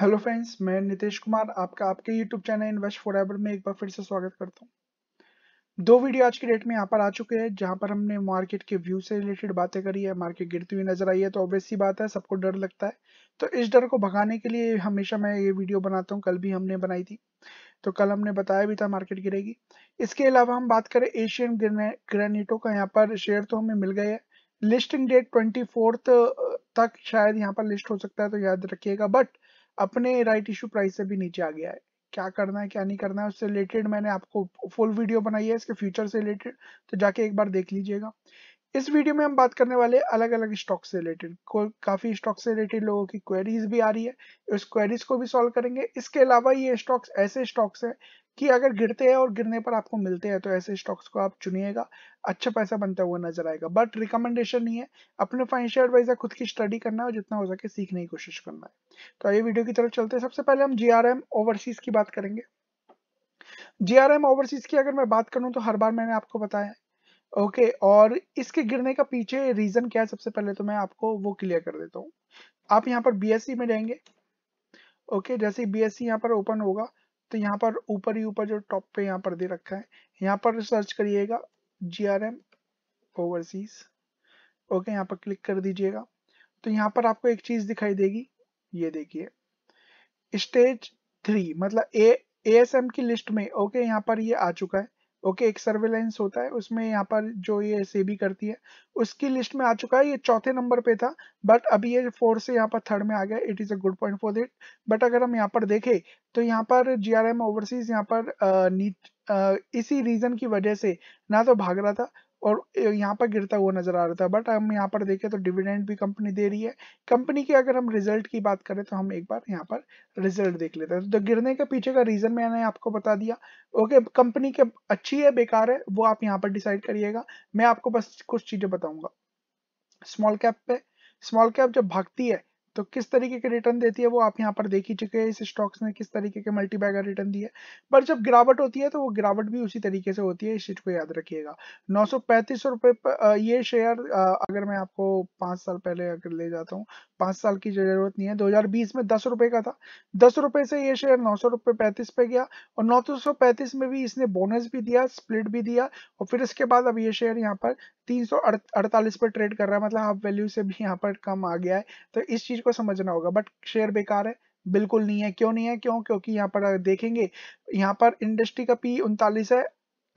hello friends मैं नितेश कुमार आपका आपके YouTube channel invest forever में एक बार फिर से स्वागत करता हूँ दो वीडियो आज की डेट में यहाँ पर आ चुके हैं जहाँ पर हमने मार्केट के व्यू से रिलेटेड बातें करी है मार्केट गिरती हुई नजर आई है तो सी बात है सबको डर लगता है तो इस डर को भगाने के लिए हमेशा मैं ये वीडियो बनाता हूँ कल भी हमने बनाई थी तो कल हमने बताया भी था मार्केट गिरेगी इसके अलावा हम बात करें एशियन ग्रेनेटो का यहाँ पर शेयर तो हमें मिल गए है लिस्टिंग डेट ट्वेंटी तक शायद यहाँ पर लिस्ट हो सकता है तो याद रखिएगा बट अपने राइट इशू प्राइस से भी नीचे आ गया है क्या करना है क्या नहीं करना है उससे रिलेटेड मैंने आपको फुल वीडियो बनाई है इसके फ्यूचर से रिलेटेड तो जाके एक बार देख लीजिएगा इस वीडियो में हम बात करने वाले अलग अलग स्टॉक से रिलेटेड काफी स्टॉक से रिलेटेड लोगों की क्वेरीज भी आ रही है उस क्वेरीज को भी सॉल्व करेंगे इसके अलावा ये स्टॉक्स ऐसे स्टॉक्स हैं कि अगर गिरते हैं और गिरने पर आपको मिलते हैं तो ऐसे स्टॉक्स को आप चुनिएगा अच्छा पैसा बनता हुआ नजर आएगा बट रिकमेंडेशन नहीं है अपने फाइनेंशियल एडवाइजर खुद की स्टडी करना है और जितना हो सके सीखने की कोशिश करना है तो आइए वीडियो की तरफ चलते हैं सबसे पहले हम जीआरएम ओवरसीज की बात करेंगे जीआरएम ओवरसीज की अगर मैं बात करूं तो हर बार मैंने आपको बताया ओके और इसके गिरने का पीछे रीजन क्या है सबसे पहले तो मैं आपको वो क्लियर कर देता हूँ आप यहाँ पर बीएससी e में जाएंगे ओके जैसे बीएससी e यहाँ पर ओपन होगा तो यहाँ पर ऊपर ही ऊपर जो टॉप पे यहाँ पर दे रखा है यहाँ पर सर्च करिएगा G R M overseas okay यहाँ पर क्लिक कर दीजिएगा तो यहाँ पर आपको एक चीज दिखाई देगी ये देखिए स्टेज थ्री मतलब ए एस की लिस्ट में ओके यहाँ पर ये आ चुका है ओके एक सर्वेलेंस होता है उसमें यहाँ पर जो ये सेबी करती है उसकी लिस्ट में आ चुका है ये चौथे नंबर पे था बट अभी ये फोर से यहाँ पर थर्ड में आ गया it is a good point for that but अगर हम यहाँ पर देखें तो यहाँ पर जी आर एम ओवरसीज यहाँ पर नीट इसी रीज़न की वजह से ना तो भाग रहा था और यहाँ पर गिरता हुआ नजर आ रहा था बट हम यहाँ पर देखें तो डिविडेंड भी कंपनी दे रही है कंपनी के अगर हम रिजल्ट की बात करें तो हम एक बार यहाँ पर रिजल्ट देख लेते हैं तो गिरने के पीछे का रीजन मैंने आपको बता दिया ओके कंपनी के अच्छी है बेकार है वो आप यहाँ पर डिसाइड करिएगा मैं आपको बस कुछ चीजें बताऊंगा स्मॉल कैप पे स्मॉल कैप जब भागती है तो किस तरीके के रिटर्न देती है वो आप यहाँ पर देख ही चुके हैं इस स्टॉक्स ने किस तरीके के मल्टीबैगर रिटर्न दिए पर जब गिरावट होती है तो वो गिरावट भी उसी तरीके से होती है इस चीज़ को याद रखिएगा नौ सौ पर ये शेयर अगर मैं आपको पांच साल पहले अगर ले जाता हूँ पांच साल की जरूरत नहीं है दो में दस रुपए का था दस रुपए से ये शेयर नौ सौ रुपए पैंतीस पे गया और नौ सौ पैंतीस में भी इसने बोनस भी दिया स्प्लिट भी दिया और फिर इसके बाद अब ये शेयर यहाँ पर तीन सौ अड़तालीस पर ट्रेड कर रहा है मतलब हाफ वैल्यू से भी यहाँ पर कम आ गया है तो इस चीज को समझना होगा बट शेयर बेकार है बिल्कुल नहीं है क्यों नहीं है क्यों क्योंकि यहाँ पर देखेंगे यहाँ पर इंडस्ट्री का पी उनतालीस है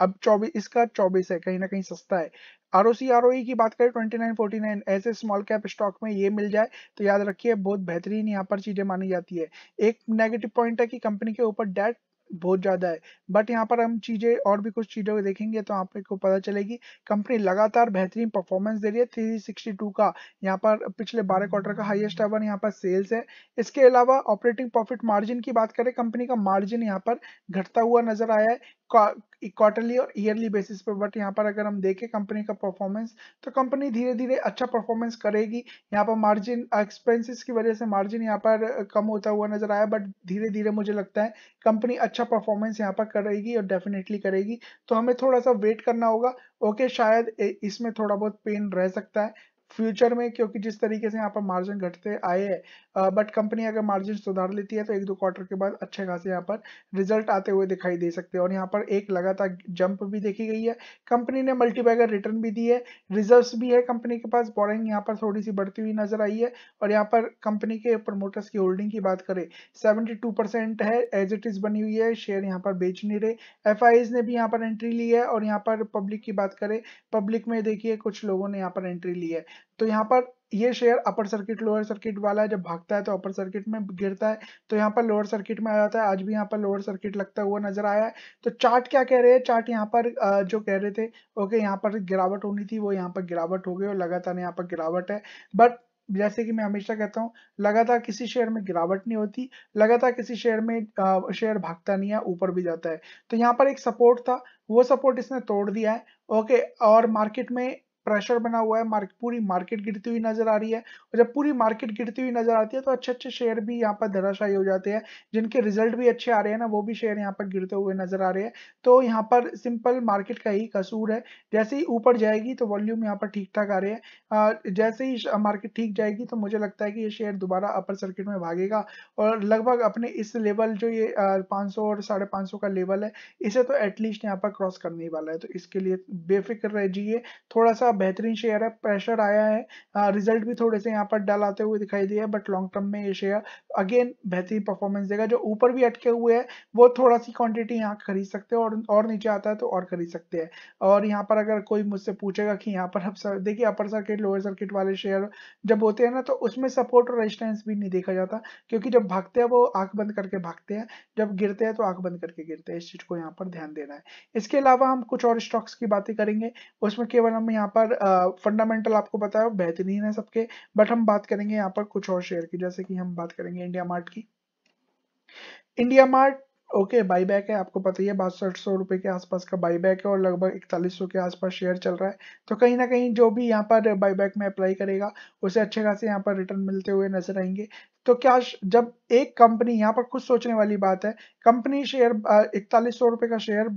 अब चौबीस इसका चौबीस है कहीं ना कहीं सस्ता है आर ओ सी आर ओ की बात करें ट्वेंटी नाइन फोर्टी नाइन ऐसे स्मॉल कैप स्टॉक में ये मिल जाए तो याद रखिए बहुत बेहतरीन यहाँ पर चीजें मानी जाती है एक नेगेटिव पॉइंट है कि कंपनी के ऊपर डेट बहुत ज़्यादा है बट यहाँ पर हम चीज़ें और भी कुछ चीज़ों को देखेंगे तो आप को पता चलेगी कंपनी लगातार बेहतरीन परफॉर्मेंस दे रही है थ्री सिक्सटी टू का यहाँ पर पिछले बारह क्वार्टर का हाईएस्ट अवर यहाँ पर सेल्स है इसके अलावा ऑपरेटिंग प्रॉफिट मार्जिन की बात करें कंपनी का मार्जिन यहाँ पर घटता हुआ नजर आया है क्वार्टरली और ईयरली बेसिस पर बट यहाँ पर अगर हम देखें कंपनी का परफॉर्मेंस तो कंपनी धीरे धीरे अच्छा परफॉर्मेंस करेगी यहाँ पर मार्जिन एक्सपेंसेस की वजह से मार्जिन यहाँ पर कम होता हुआ नजर आया बट धीरे धीरे मुझे लगता है कंपनी अच्छा परफॉर्मेंस यहाँ पर करेगी और डेफिनेटली करेगी तो हमें थोड़ा सा वेट करना होगा ओके शायद इसमें थोड़ा बहुत पेन रह सकता है फ्यूचर में क्योंकि जिस तरीके से यहाँ पर मार्जिन घटते आए हैं बट कंपनी अगर मार्जिन सुधार लेती है तो एक दो क्वार्टर के बाद अच्छे खासे यहाँ पर रिजल्ट आते हुए दिखाई दे सकते हैं और यहाँ पर एक लगातार जंप भी देखी गई है कंपनी ने मल्टीपैगर रिटर्न भी दी है रिजर्व भी है कंपनी के पास बोरिंग यहाँ पर थोड़ी सी बढ़ती हुई नजर आई है और यहाँ पर कंपनी के प्रमोटर्स की होल्डिंग की बात करें सेवेंटी है एज इट इज बनी हुई है शेयर यहाँ पर बेच नहीं रहे एफ ने भी यहाँ पर एंट्री ली है और यहाँ पर पब्लिक की बात करें पब्लिक में देखिए कुछ लोगों ने यहाँ पर एंट्री ली है तो यहाँ पर ये share upper circuit lower circuit वाला है जब भागता है तो अपर सर्किट में गिरता है तो यहाँ पर लोअर सर्किट में आ जाता है आज भी यहाँ पर लोअर सर्किट लगता हुआ नजर आया है तो चार्ट क्या कह रहे हैं चार्ट यहाँ पर जो कह रहे थे ओके यहाँ पर गिरावट होनी थी वो यहाँ पर गिरावट हो गई और लगातार यहाँ पर गिरावट है बट जैसे कि मैं हमेशा कहता हूँ लगातार किसी शेयर में गिरावट नहीं होती लगातार किसी शेयर में शेयर भागता नहीं है ऊपर भी जाता है तो यहाँ पर एक सपोर्ट था वो सपोर्ट इसने तोड़ दिया है ओके और मार्केट में प्रेशर बना हुआ है मार्क, पूरी मार्केट गिरती हुई नजर आ रही है और जब पूरी मार्केट गिरती हुई नजर आती है तो अच्छे अच्छे शेयर भी यहाँ पर धराशायी हो जाते हैं जिनके रिजल्ट भी अच्छे आ रहे हैं ना वो भी शेयर यहाँ पर गिरते हुए नजर आ रहे हैं तो यहाँ पर सिंपल मार्केट का ही कसूर है जैसे ही ऊपर जाएगी तो वॉल्यूम यहाँ पर ठीक ठाक आ रहे हैं जैसे ही मार्केट ठीक जाएगी तो मुझे लगता है कि ये शेयर दोबारा अपर सर्किट में भागेगा और लगभग अपने इस लेवल जो ये पाँच और साढ़े का लेवल है इसे तो एटलीस्ट यहाँ पर क्रॉस करने ही वाला है तो इसके लिए बेफिक्र रह जाइए थोड़ा सा का बेहतरीन शेयर है प्रेशर आया है रिजल्ट हाँ, भी थोड़े से यहाँ पर डल आते हुए दिखाई दिया बट लॉन्ग टर्म में ये शेयर अगेन बेहतरीन परफॉर्मेंस देगा जो ऊपर भी अटके हुए है वो थोड़ा सी क्वांटिटी यहाँ खरीद सकते हैं और और नीचे आता है तो और खरीद सकते हैं और यहाँ पर अगर कोई मुझसे पूछेगा कि यहाँ पर अब देखिए अपर सर्किट लोअर सर्किट वाले शेयर जब होते हैं ना तो उसमें सपोर्ट और रेजिस्टेंस भी नहीं देखा जाता क्योंकि जब भागते हैं वो आंख बंद करके भागते हैं जब गिरते हैं तो आंख बंद करके गिरते हैं इस चीज को यहाँ पर ध्यान देना है इसके अलावा हम कुछ और स्टॉक्स की बातें करेंगे उसमें केवल हम यहाँ पर पर फंडामेंटल आपको पता है बेहतरीन है सबके बट हम बात करेंगे यहाँ पर कुछ और शेयर की जैसे कि हम बात करेंगे इंडिया मार्ट की India Mart okay okay, buyback है आपको पता ही है बासठ सौ रुपए के आसपास का बाईबैक है और लगभग इकतालीस सौ के आसपास शेयर चल रहा है तो कहीं ना कहीं जो भी यहाँ पर बाईबैक में अप्लाई करेगा उसे अच्छे खासे यहाँ पर रिटर्न मिलते हुए नजर आएंगे तो क्या जब एक कंपनी यहाँ पर कुछ सोचने वाली बात है कंपनी शेयर इकतालीस सौ रुपए का शेयर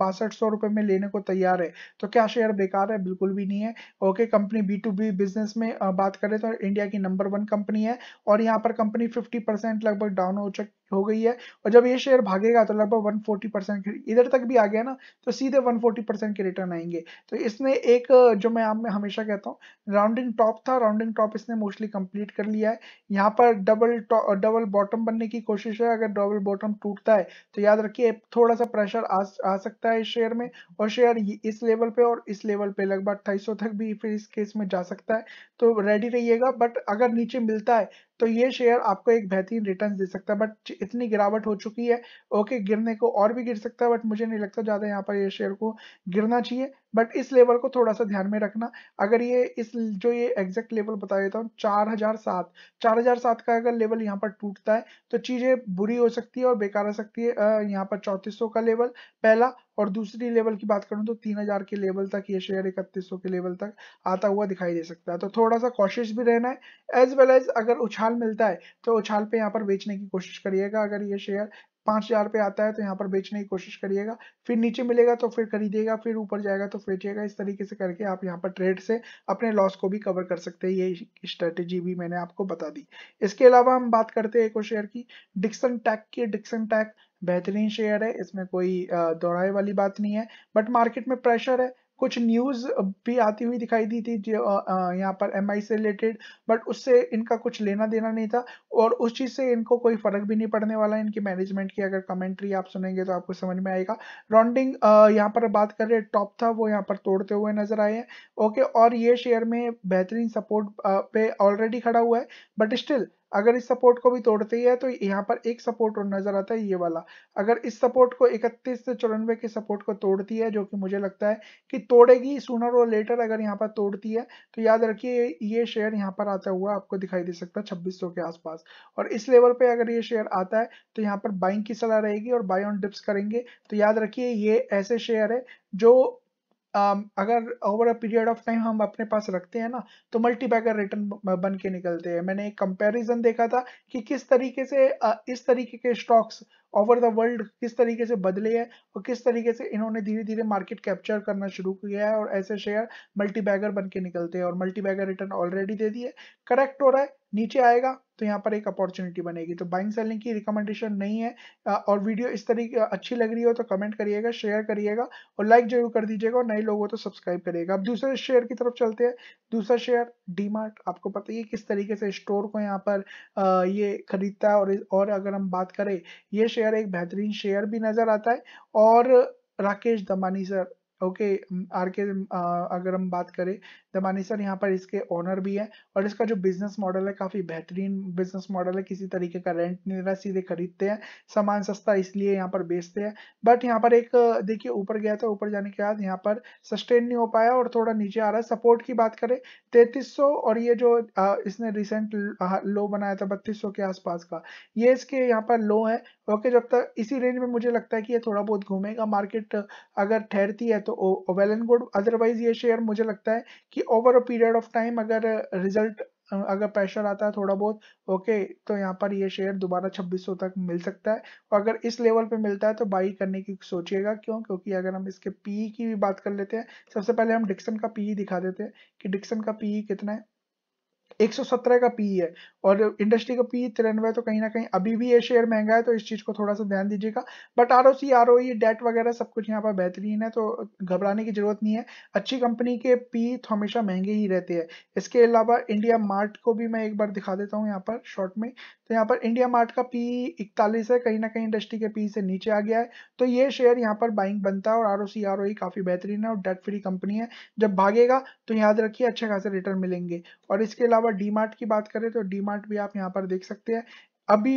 बासठ सौ रुपए में लेने को तैयार है तो क्या शेयर बेकार है बिल्कुल भी नहीं है okay company B to B business में बात करें तो इंडिया की नंबर वन कंपनी है और यहाँ पर कंपनी फिफ्टी परसेंट लगभग डाउन हो चुकी हो गई है और जब ये शेयर भागेगा तो लगभग 140 परसेंट इधर तक भी आ गया ना तो सीधे 140 परसेंट के रिटर्न आएंगे तो इसने एक जो मैं आप में हमेशा कहता हूँ राउंडिंग टॉप था राउंडिंग टॉप इसने मोस्टली कंप्लीट कर लिया है यहाँ पर डब डबल डबल बॉटम बनने की कोशिश है अगर डबल बॉटम टूटता है तो याद रखिए थोड़ा सा प्रेशर आ, आ सकता है इस शेयर में और शेयर इस लेवल पे और इस लेवल पे लगभग 250 तक भी फिर इस केस में जा सकता है तो रेडी रहिएगा बट अगर नीचे मिलता है तो ये शेयर आपको एक बेहतरीन रिटर्न दे सकता है बट इतनी गिरावट हो चुकी है ओके गिरने को और भी गिर सकता है बट मुझे नहीं लगता ज़्यादा यहाँ पर ये शेयर को गिरना चाहिए बट इस लेवल को थोड़ा सा ध्यान में रखना अगर ये इस जो ये एग्जैक्ट लेवल बता देता हूँ चार हजार सात चार हजार सात का अगर लेवल यहाँ पर टूटता है तो चीज़ें बुरी हो सकती है और बेकार हो सकती है यहाँ पर चौंतीस का लेवल पहला और दूसरी लेवल की बात करूं तो 3000 के लेवल तक ये शेयर 3100 के लेवल तक आता हुआ दिखाई दे सकता है तो थोड़ा सा कोशिश भी रहना है एज वेल एज अगर उछाल मिलता है तो उछाल पे यहाँ पर बेचने की कोशिश करिएगा अगर ये शेयर पाँच हज़ार पे आता है तो यहाँ पर बेचने की कोशिश करिएगा फिर नीचे मिलेगा तो फिर खरीदिएगा फिर ऊपर जाएगा तो बेचिएगा इस तरीके से करके आप यहाँ पर ट्रेड से अपने लॉस को भी कवर कर सकते हैं ये स्ट्रेटेजी भी मैंने आपको बता दी इसके अलावा हम बात करते हैं एक और शेयर की डिक्सन टैक की डिक्सन टैक बेहतरीन शेयर है इसमें कोई दोहराए वाली बात नहीं है बट मार्केट में प्रेशर है कुछ न्यूज भी आती हुई दिखाई दी थी जो यहाँ पर एम से रिलेटेड बट उससे इनका कुछ लेना देना नहीं था और उस चीज से इनको कोई फर्क भी नहीं पड़ने वाला इनकी मैनेजमेंट की अगर कमेंट्री आप सुनेंगे तो आपको समझ में आएगा रॉन्डिंग यहाँ पर बात कर रहे टॉप था वो यहाँ पर तोड़ते हुए नजर आए हैं ओके और ये शेयर में बेहतरीन सपोर्ट पे ऑलरेडी खड़ा हुआ है बट स्टिल अगर इस सपोर्ट को भी ही है तो यहाँ पर एक सपोर्ट और नजर आता है ये वाला अगर इस सपोर्ट को इकतीस से चौरानवे के सपोर्ट को तोड़ती है जो कि मुझे लगता है कि तोड़ेगी सुनर और लेटर अगर यहाँ पर तोड़ती है तो याद रखिए ये शेयर यहाँ पर आता हुआ आपको दिखाई दे सकता है छब्बीस के आसपास और इस लेवल पे अगर ये शेयर आता है तो यहाँ पर बाइंग की सलाह रहेगी और बाय ऑन डिप्स करेंगे तो याद रखिए ये ऐसे शेयर है जो Um, अगर over a period of time हम अपने पास रखते हैं ना तो मल्टीपैगर रिटर्न बन के निकलते हैं मैंने एक कंपैरिजन देखा था कि किस तरीके से इस तरीके के स्टॉक्स ओवर द वर्ल्ड किस तरीके से बदले हैं और किस तरीके से इन्होंने धीरे धीरे मार्केट कैप्चर करना शुरू किया है और ऐसे शेयर मल्टी बैगर बन के निकलते हैं और मल्टी बैगर रिटर्न ऑलरेडी दे दिए करेक्ट हो रहा है नीचे आएगा तो यहाँ पर एक अपॉर्चुनिटी बनेगी तो बाइंग सेलिंग की रिकमेंडेशन नहीं है और वीडियो इस तरीके अच्छी लग रही हो तो कमेंट करिएगा शेयर करिएगा और लाइक जरूर कर दीजिएगा और नए लोग हो तो सब्सक्राइब करिएगा अब दूसरे शेयर की तरफ चलते हैं दूसरा शेयर डी आपको पता ही किस तरीके से स्टोर को यहाँ पर ये खरीदता है और और अगर हम बात करें ये शेयर शेयर एक बेहतरीन शेयर भी नजर आता है और Rakesh Damani sir okay R K अगर हम बात करें दमानी सर यहाँ पर इसके ओनर भी है और इसका जो बिजनेस मॉडल है काफ़ी बेहतरीन बिजनेस मॉडल है किसी तरीके का रेंट नहीं रहा सीधे खरीदते हैं सामान सस्ता इसलिए यहाँ पर बेचते हैं बट यहाँ पर एक देखिए ऊपर गया था ऊपर जाने के बाद यहाँ पर सस्टेन नहीं हो पाया और थोड़ा नीचे आ रहा है सपोर्ट की बात करें तैतीस और ये जो इसने रिसेंट लो हाँ, बनाया था बत्तीस के आसपास का ये इसके यहाँ पर लो है ओके जब तक इसी रेंज में मुझे लगता है कि ये थोड़ा बहुत घूमेगा मार्केट अगर ठहरती है तो वेल एंड गुड अदरवाइज ये शेयर मुझे लगता है कि over a period of time अगर रिजल्ट uh, uh, अगर प्रेशर आता है थोड़ा बहुत ओके तो यहाँ पर ये शेयर दोबारा 2600 तक मिल सकता है और अगर इस लेवल पे मिलता है तो बाई करने की सोचिएगा क्यों क्योंकि अगर हम इसके पीई की भी बात कर लेते हैं सबसे पहले हम डिक्सन का पीई दिखा देते हैं कि डिक्सन का पीई कितना है 117 का पी e है और इंडस्ट्री का पी e तिरानवे तो कहीं ना कहीं अभी भी ये शेयर महंगा है तो इस चीज़ को थोड़ा सा ध्यान दीजिएगा but R O C R O E debt वगैरह सब कुछ यहाँ पर बेहतरीन है तो घबराने की जरूरत नहीं है अच्छी कंपनी के पी e तो हमेशा महंगे ही रहते हैं इसके अलावा इंडिया मार्ट को भी मैं एक बार दिखा देता हूँ यहाँ पर शॉर्ट में तो यहाँ पर इंडिया मार्ट का पी इकतालीस है कहीं ना कहीं इंडस्ट्री के पी से नीचे आ गया है तो ये शेयर यहाँ पर बाइंग बनता है और are O C R O ई काफ़ी बेहतरीन है और डेट फ्री कंपनी है जब भागेगा तो याद रखिए अच्छे खासे रिटर्न मिलेंगे और इसके अलावा अलावा डी की बात करें तो डी भी आप यहाँ पर देख सकते हैं अभी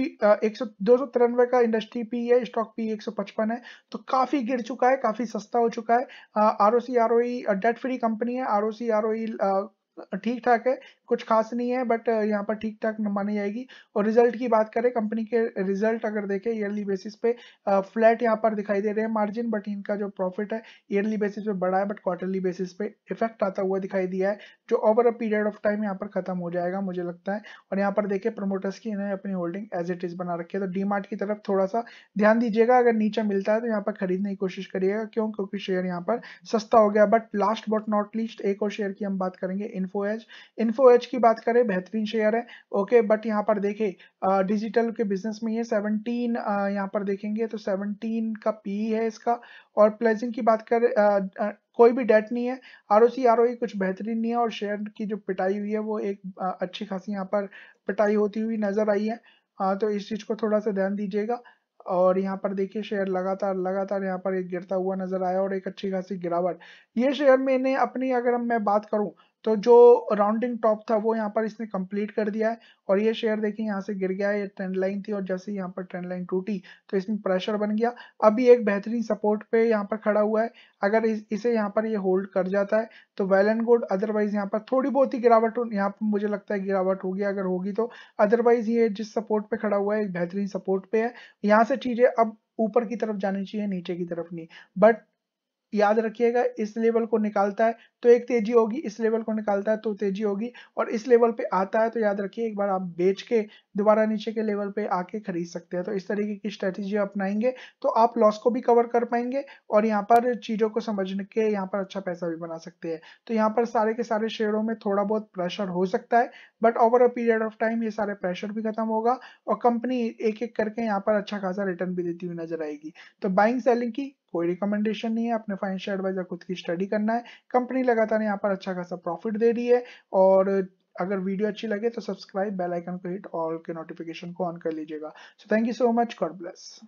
एक सौ दो सौ तिरानवे का इंडस्ट्री पी है स्टॉक पी 155 सौ पचपन है तो काफी गिर चुका है काफी सस्ता हो चुका है R O C R O debt free company है R O C R O e, ठीक ठाक है कुछ खास नहीं है बट यहाँ पर ठीक ठाक मानी जाएगी और रिजल्ट की बात करें कंपनी के रिजल्ट अगर देखें ईयरली बेसिस पे फ्लैट यहाँ पर दिखाई दे रहे हैं मार्जिन बट इनका जो प्रॉफिट है ईयरली बेसिस पे बढ़ा है बट क्वार्टरली बेसिस पे इफेक्ट आता हुआ दिखाई दिया है जो over a period of time यहाँ पर खत्म हो जाएगा मुझे लगता है और यहाँ पर देखे प्रमोटर्स की इन्हें अपनी होल्डिंग एज इट इज बना रखी है तो डी की तरफ थोड़ा सा ध्यान दीजिएगा अगर नीचे मिलता है तो यहाँ पर खरीदने की कोशिश करिएगा क्यों क्योंकि शेयर यहाँ पर सस्ता हो गया but last but not least एक और शेयर की हम बात करेंगे Info Edge Info Edge average की बात करें बेहतरीन शेयर है ओके बट यहाँ पर देखे डिजिटल के बिजनेस में ये 17 यहाँ पर देखेंगे तो 17 का पी है इसका और प्लेजिंग की बात करें कोई भी डेट नहीं है आर ओ सी आर ओ कुछ बेहतरीन नहीं है और शेयर की जो पिटाई हुई है वो एक आ, अच्छी खासी यहाँ पर पिटाई होती हुई नजर आई है आ, तो इस चीज को थोड़ा सा ध्यान दीजिएगा और यहाँ पर देखिए शेयर लगातार लगातार यहाँ पर एक गिरता हुआ नजर आया और एक अच्छी खासी गिरावट ये शेयर मैंने अपनी अगर मैं बात करूँ तो जो राउंडिंग टॉप था वो यहाँ पर इसने कंप्लीट कर दिया है और ये शेयर देखिए यहाँ से गिर गया ये ट्रेंड लाइन थी और जैसे यहाँ पर ट्रेंड लाइन टूटी तो इसमें प्रेशर बन गया अभी एक बेहतरीन सपोर्ट पे यहाँ पर खड़ा हुआ है अगर इस, इसे यहाँ पर ये यह होल्ड कर जाता है तो वेल एंड गुड अदरवाइज यहाँ पर थोड़ी बहुत ही गिरावट यहाँ पर मुझे लगता है गिरावट होगी अगर होगी तो अदरवाइज ये जिस सपोर्ट पे खड़ा हुआ है एक बेहतरीन सपोर्ट पे है यहाँ से चीजें अब ऊपर की तरफ जानी चाहिए नीचे की तरफ नहीं बट याद रखिएगा इस लेवल को निकालता है तो एक तेजी होगी इस लेवल को निकालता है तो तेजी होगी और इस लेवल पे आता है तो याद रखिए एक बार आप बेच के दोबारा नीचे के लेवल पे आके खरीद सकते हैं तो इस तरीके की स्ट्रेटेजी अपनाएंगे तो आप लॉस को भी कवर कर पाएंगे और यहाँ पर चीज़ों को समझ के यहाँ पर अच्छा पैसा भी बना सकते हैं तो यहाँ पर सारे के सारे शेयरों में थोड़ा बहुत प्रेशर हो सकता है but over a period of time ये सारे प्रेशर भी खत्म होगा और कंपनी एक एक करके यहाँ पर अच्छा खासा रिटर्न भी देती हुई नजर आएगी तो बाइंग सेलिंग की कोई रिकमेंडेशन नहीं है अपने फाइनेंशियल एडवाइजर खुद की स्टडी करना है कंपनी लगातार यहाँ पर अच्छा खासा प्रॉफिट दे रही है और अगर वीडियो अच्छी लगे तो सब्सक्राइब बेल आइकन को हिट ऑल के नोटिफिकेशन को ऑन कर लीजिएगा so thank you so much God bless